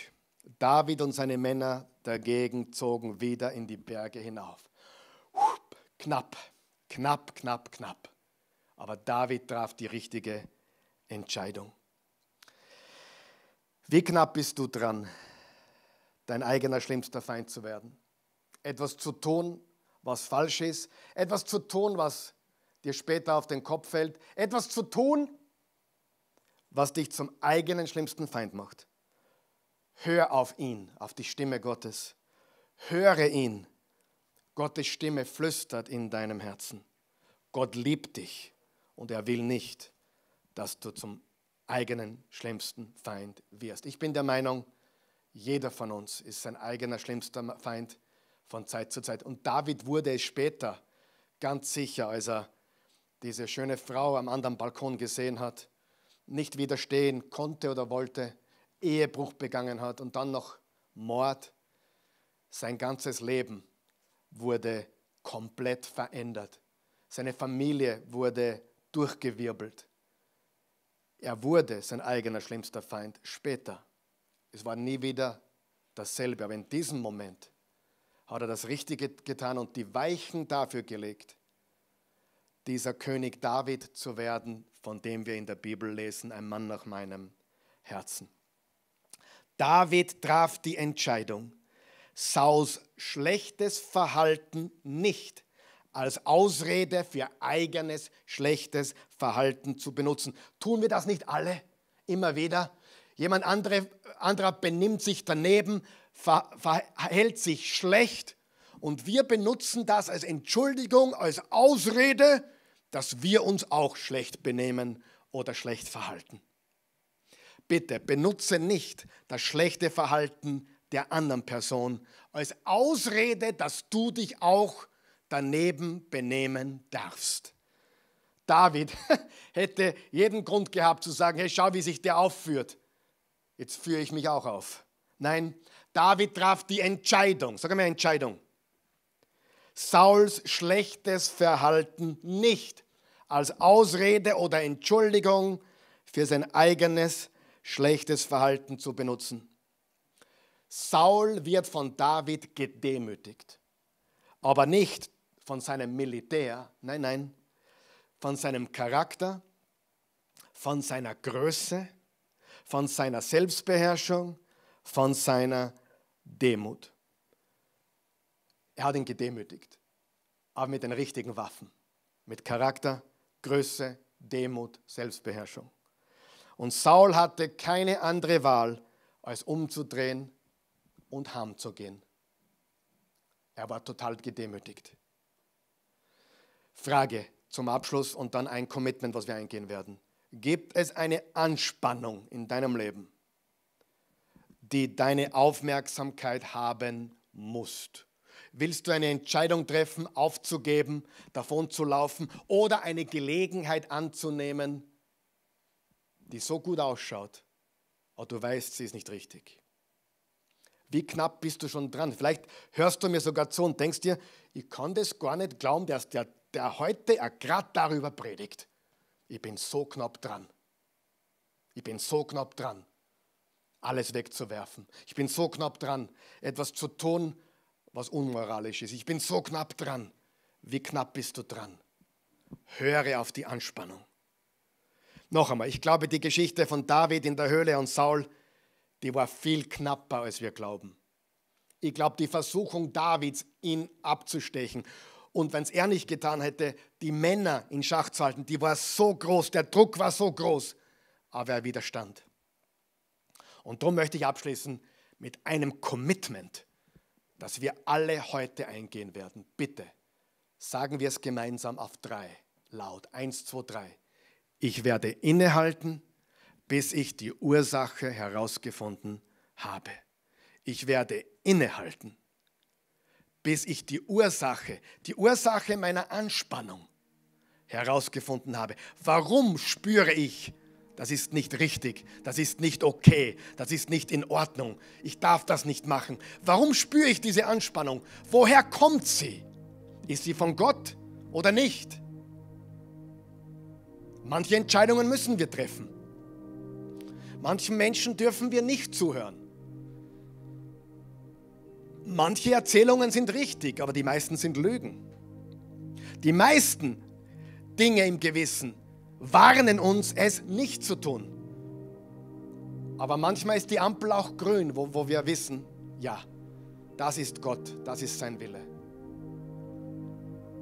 David und seine Männer dagegen zogen wieder in die Berge hinauf. Hup, knapp, knapp, knapp, knapp. Aber David traf die richtige Entscheidung. Wie knapp bist du dran, dein eigener schlimmster Feind zu werden? etwas zu tun, was falsch ist, etwas zu tun, was dir später auf den Kopf fällt, etwas zu tun, was dich zum eigenen schlimmsten Feind macht. Hör auf ihn, auf die Stimme Gottes. Höre ihn. Gottes Stimme flüstert in deinem Herzen. Gott liebt dich und er will nicht, dass du zum eigenen schlimmsten Feind wirst. Ich bin der Meinung, jeder von uns ist sein eigener schlimmster Feind von Zeit zu Zeit. Und David wurde es später ganz sicher, als er diese schöne Frau am anderen Balkon gesehen hat, nicht widerstehen konnte oder wollte, Ehebruch begangen hat und dann noch Mord. Sein ganzes Leben wurde komplett verändert. Seine Familie wurde durchgewirbelt. Er wurde sein eigener schlimmster Feind später. Es war nie wieder dasselbe, aber in diesem Moment hat er das Richtige getan und die Weichen dafür gelegt, dieser König David zu werden, von dem wir in der Bibel lesen, ein Mann nach meinem Herzen. David traf die Entscheidung, Sauls schlechtes Verhalten nicht als Ausrede für eigenes schlechtes Verhalten zu benutzen. Tun wir das nicht alle immer wieder? Jemand andere, anderer benimmt sich daneben, ver verhält sich schlecht und wir benutzen das als Entschuldigung, als Ausrede, dass wir uns auch schlecht benehmen oder schlecht verhalten. Bitte benutze nicht das schlechte Verhalten der anderen Person als Ausrede, dass du dich auch daneben benehmen darfst. David hätte jeden Grund gehabt zu sagen, hey, schau, wie sich der aufführt. Jetzt führe ich mich auch auf. Nein, David traf die Entscheidung, sag mal Entscheidung, Sauls schlechtes Verhalten nicht als Ausrede oder Entschuldigung für sein eigenes schlechtes Verhalten zu benutzen. Saul wird von David gedemütigt, aber nicht von seinem Militär, nein, nein, von seinem Charakter, von seiner Größe, von seiner Selbstbeherrschung, von seiner Demut. Er hat ihn gedemütigt, aber mit den richtigen Waffen. Mit Charakter, Größe, Demut, Selbstbeherrschung. Und Saul hatte keine andere Wahl, als umzudrehen und harm zu gehen. Er war total gedemütigt. Frage zum Abschluss und dann ein Commitment, was wir eingehen werden. Gibt es eine Anspannung in deinem Leben? die deine Aufmerksamkeit haben musst. Willst du eine Entscheidung treffen, aufzugeben, davon zu laufen oder eine Gelegenheit anzunehmen, die so gut ausschaut, aber du weißt, sie ist nicht richtig? Wie knapp bist du schon dran? Vielleicht hörst du mir sogar zu und denkst dir, ich kann das gar nicht glauben, dass der, der heute gerade darüber predigt. Ich bin so knapp dran. Ich bin so knapp dran alles wegzuwerfen. Ich bin so knapp dran, etwas zu tun, was unmoralisch ist. Ich bin so knapp dran. Wie knapp bist du dran? Höre auf die Anspannung. Noch einmal, ich glaube, die Geschichte von David in der Höhle und Saul, die war viel knapper, als wir glauben. Ich glaube, die Versuchung Davids, ihn abzustechen und wenn es er nicht getan hätte, die Männer in Schach zu halten, die war so groß, der Druck war so groß, aber er widerstand. Und darum möchte ich abschließen mit einem Commitment, das wir alle heute eingehen werden. Bitte sagen wir es gemeinsam auf drei, laut. Eins, zwei, drei. Ich werde innehalten, bis ich die Ursache herausgefunden habe. Ich werde innehalten, bis ich die Ursache, die Ursache meiner Anspannung herausgefunden habe. Warum spüre ich das ist nicht richtig, das ist nicht okay, das ist nicht in Ordnung. Ich darf das nicht machen. Warum spüre ich diese Anspannung? Woher kommt sie? Ist sie von Gott oder nicht? Manche Entscheidungen müssen wir treffen. Manchen Menschen dürfen wir nicht zuhören. Manche Erzählungen sind richtig, aber die meisten sind Lügen. Die meisten Dinge im Gewissen warnen uns, es nicht zu tun. Aber manchmal ist die Ampel auch grün, wo, wo wir wissen, ja, das ist Gott, das ist sein Wille.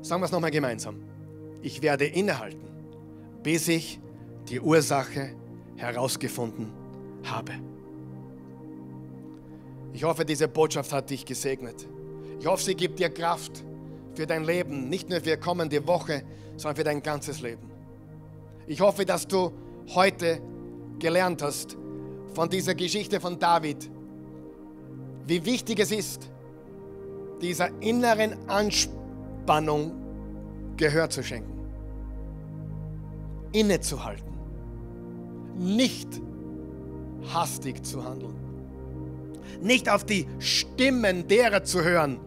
Sagen wir es nochmal gemeinsam. Ich werde innehalten, bis ich die Ursache herausgefunden habe. Ich hoffe, diese Botschaft hat dich gesegnet. Ich hoffe, sie gibt dir Kraft für dein Leben, nicht nur für kommende Woche, sondern für dein ganzes Leben. Ich hoffe, dass du heute gelernt hast von dieser Geschichte von David, wie wichtig es ist, dieser inneren Anspannung Gehör zu schenken, innezuhalten, nicht hastig zu handeln, nicht auf die Stimmen derer zu hören,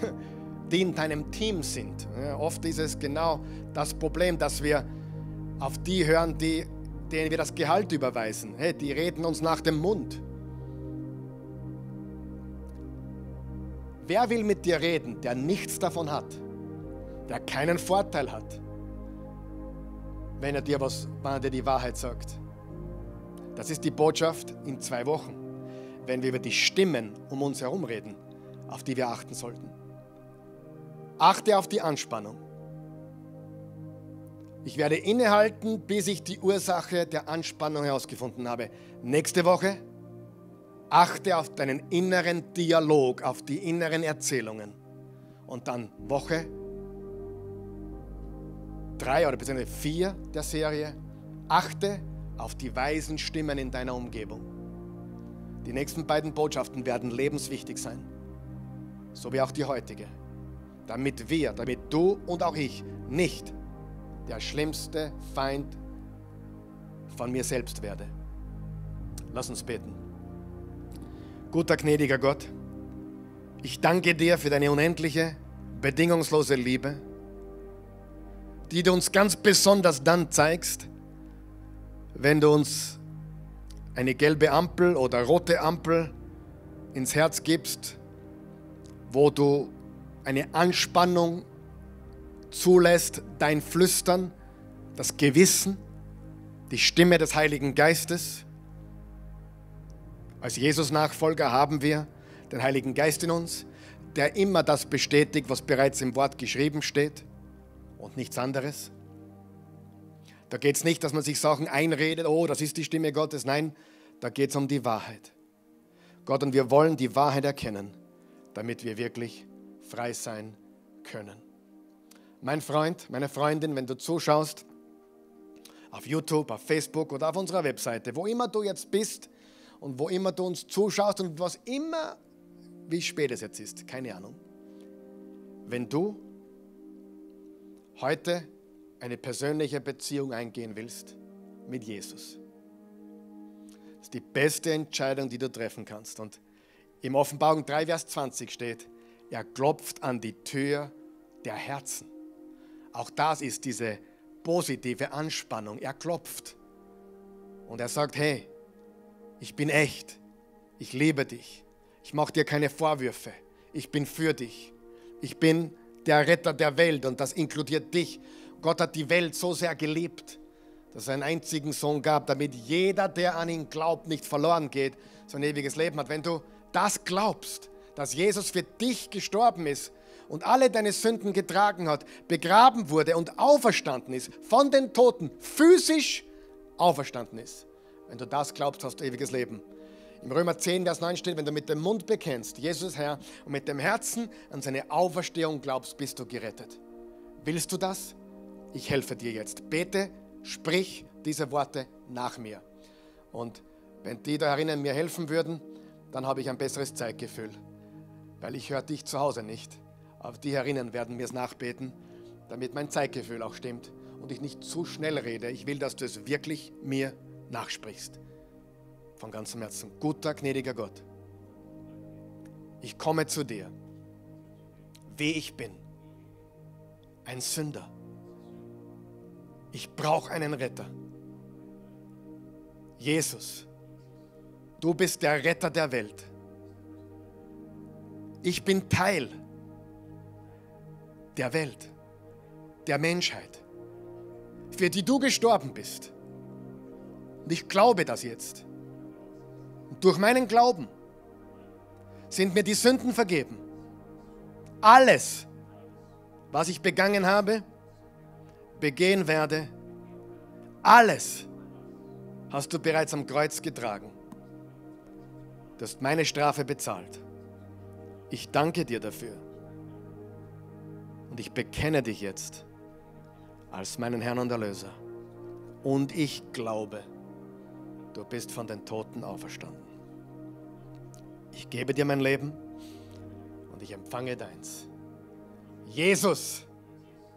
die in deinem Team sind. Ja, oft ist es genau das Problem, dass wir auf die hören, die, denen wir das Gehalt überweisen. Hey, die reden uns nach dem Mund. Wer will mit dir reden, der nichts davon hat, der keinen Vorteil hat, wenn er dir was, wenn er dir die Wahrheit sagt? Das ist die Botschaft in zwei Wochen, wenn wir über die Stimmen um uns herum reden, auf die wir achten sollten. Achte auf die Anspannung. Ich werde innehalten, bis ich die Ursache der Anspannung herausgefunden habe. Nächste Woche achte auf deinen inneren Dialog, auf die inneren Erzählungen. Und dann Woche drei oder beziehungsweise vier der Serie. Achte auf die weisen Stimmen in deiner Umgebung. Die nächsten beiden Botschaften werden lebenswichtig sein, so wie auch die heutige, damit wir, damit du und auch ich nicht der schlimmste Feind von mir selbst werde. Lass uns beten. Guter, gnädiger Gott, ich danke dir für deine unendliche, bedingungslose Liebe, die du uns ganz besonders dann zeigst, wenn du uns eine gelbe Ampel oder rote Ampel ins Herz gibst, wo du eine Anspannung zulässt, dein Flüstern, das Gewissen, die Stimme des Heiligen Geistes. Als Jesus-Nachfolger haben wir den Heiligen Geist in uns, der immer das bestätigt, was bereits im Wort geschrieben steht und nichts anderes. Da geht es nicht, dass man sich Sachen einredet, oh, das ist die Stimme Gottes. Nein, da geht es um die Wahrheit. Gott, und wir wollen die Wahrheit erkennen, damit wir wirklich frei sein können mein Freund, meine Freundin, wenn du zuschaust, auf YouTube, auf Facebook oder auf unserer Webseite, wo immer du jetzt bist und wo immer du uns zuschaust und was immer, wie spät es jetzt ist, keine Ahnung. Wenn du heute eine persönliche Beziehung eingehen willst mit Jesus, das ist die beste Entscheidung, die du treffen kannst. Und im Offenbarung 3, Vers 20 steht, er klopft an die Tür der Herzen. Auch das ist diese positive Anspannung. Er klopft und er sagt, hey, ich bin echt, ich liebe dich, ich mache dir keine Vorwürfe, ich bin für dich, ich bin der Retter der Welt und das inkludiert dich. Gott hat die Welt so sehr geliebt, dass er einen einzigen Sohn gab, damit jeder, der an ihn glaubt, nicht verloren geht, sondern ewiges Leben hat. Wenn du das glaubst, dass Jesus für dich gestorben ist, und alle deine Sünden getragen hat, begraben wurde und auferstanden ist, von den Toten physisch auferstanden ist. Wenn du das glaubst, hast du ewiges Leben. Im Römer 10, Vers 9 steht, wenn du mit dem Mund bekennst, Jesus Herr, und mit dem Herzen an seine Auferstehung glaubst, bist du gerettet. Willst du das? Ich helfe dir jetzt. Bete, sprich diese Worte nach mir. Und wenn die da herinnen mir helfen würden, dann habe ich ein besseres Zeitgefühl, weil ich höre dich zu Hause nicht auf die erinnern, werden wir es nachbeten, damit mein Zeitgefühl auch stimmt und ich nicht zu schnell rede. Ich will, dass du es wirklich mir nachsprichst. Von ganzem Herzen. Guter, gnädiger Gott, ich komme zu dir, wie ich bin. Ein Sünder. Ich brauche einen Retter. Jesus, du bist der Retter der Welt. Ich bin Teil der der Welt, der Menschheit, für die du gestorben bist. Und ich glaube das jetzt. Und durch meinen Glauben sind mir die Sünden vergeben. Alles, was ich begangen habe, begehen werde, alles hast du bereits am Kreuz getragen. Du hast meine Strafe bezahlt. Ich danke dir dafür. Und ich bekenne dich jetzt als meinen Herrn und Erlöser. Und ich glaube, du bist von den Toten auferstanden. Ich gebe dir mein Leben und ich empfange deins. Jesus,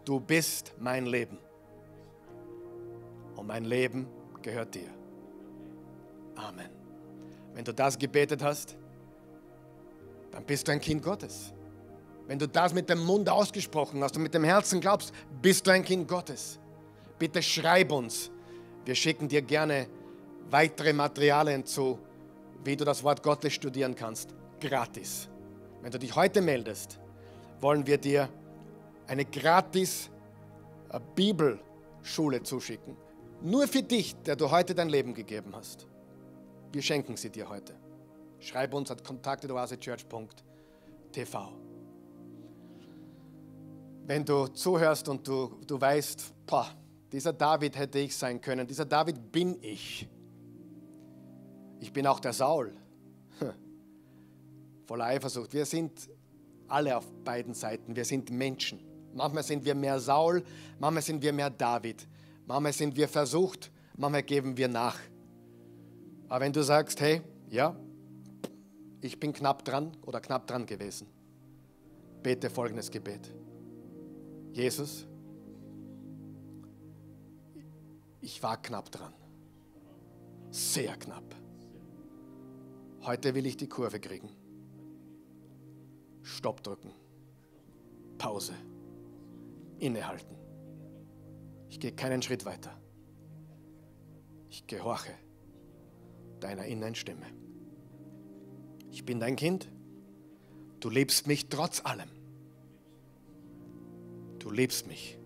du bist mein Leben. Und mein Leben gehört dir. Amen. Wenn du das gebetet hast, dann bist du ein Kind Gottes. Wenn du das mit dem Mund ausgesprochen hast und mit dem Herzen glaubst, bist du ein Kind Gottes. Bitte schreib uns. Wir schicken dir gerne weitere Materialien zu, wie du das Wort Gottes studieren kannst. Gratis. Wenn du dich heute meldest, wollen wir dir eine gratis äh, Bibelschule zuschicken. Nur für dich, der du heute dein Leben gegeben hast. Wir schenken sie dir heute. Schreib uns an kontaktedoasechurch.tv wenn du zuhörst und du, du weißt, boah, dieser David hätte ich sein können, dieser David bin ich. Ich bin auch der Saul. Voller Eifersucht. Wir sind alle auf beiden Seiten. Wir sind Menschen. Manchmal sind wir mehr Saul, manchmal sind wir mehr David. Manchmal sind wir versucht, manchmal geben wir nach. Aber wenn du sagst, hey, ja, ich bin knapp dran oder knapp dran gewesen, bete folgendes Gebet. Jesus, ich war knapp dran. Sehr knapp. Heute will ich die Kurve kriegen. Stopp drücken. Pause. Innehalten. Ich gehe keinen Schritt weiter. Ich gehorche deiner inneren Stimme. Ich bin dein Kind. Du liebst mich trotz allem. Du liebst mich.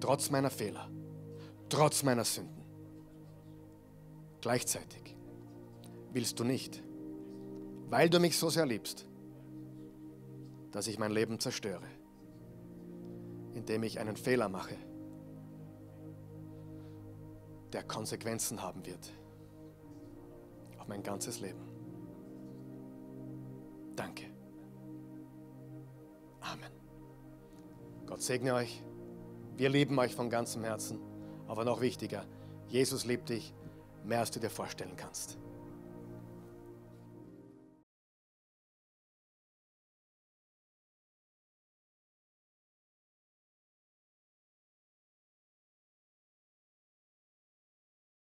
Trotz meiner Fehler. Trotz meiner Sünden. Gleichzeitig willst du nicht, weil du mich so sehr liebst, dass ich mein Leben zerstöre, indem ich einen Fehler mache, der Konsequenzen haben wird auf mein ganzes Leben. Danke. Gott segne euch. Wir lieben euch von ganzem Herzen. Aber noch wichtiger, Jesus liebt dich mehr, als du dir vorstellen kannst.